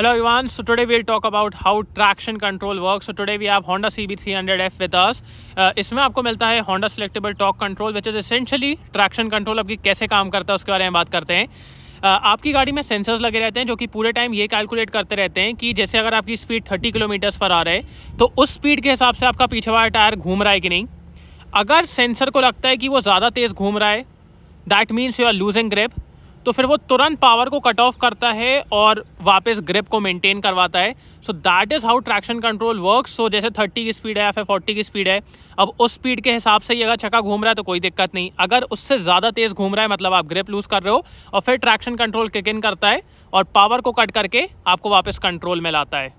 Hello everyone, so today we'll talk about how traction control works. So today we have Honda CB300F with us. Uh, इसमें आपको मिलता है Honda Selectable Torque Control which is essentially traction control आपकी कैसे काम करता है उसके बारे में बात करते हैं Uh, आपकी गाड़ी में सेंसर्स लगे रहते हैं जो कि पूरे टाइम ये कैलकुलेट करते रहते हैं कि जैसे अगर आपकी स्पीड 30 किलोमीटर्स पर आ रहा है तो उस स्पीड के हिसाब से आपका पीछे वाला टायर घूम रहा है कि नहीं अगर सेंसर को लगता है कि वो ज़्यादा तेज़ घूम रहा है that means you are losing grip तो फिर वो तुरंत पावर को कट ऑफ करता है और वापस ग्रिप को मेंटेन करवाता है so that is how traction control work so जैसे 30 की स्पीड है या फिर 40 की स्पीड है अब उस स्पीड के हिसाब से ही अगर चक्का घूम रहा है तो कोई दिक्कत नहीं अगर उससे ज़्यादा तेज़ घूम रहा है मतलब आप ग्रिप लूज़ कर रहे हो और फिर ट्रैक्शन कंट्रोल किक इन करता है और पावर को कट करके आपको वापस कंट्रोल में लाता है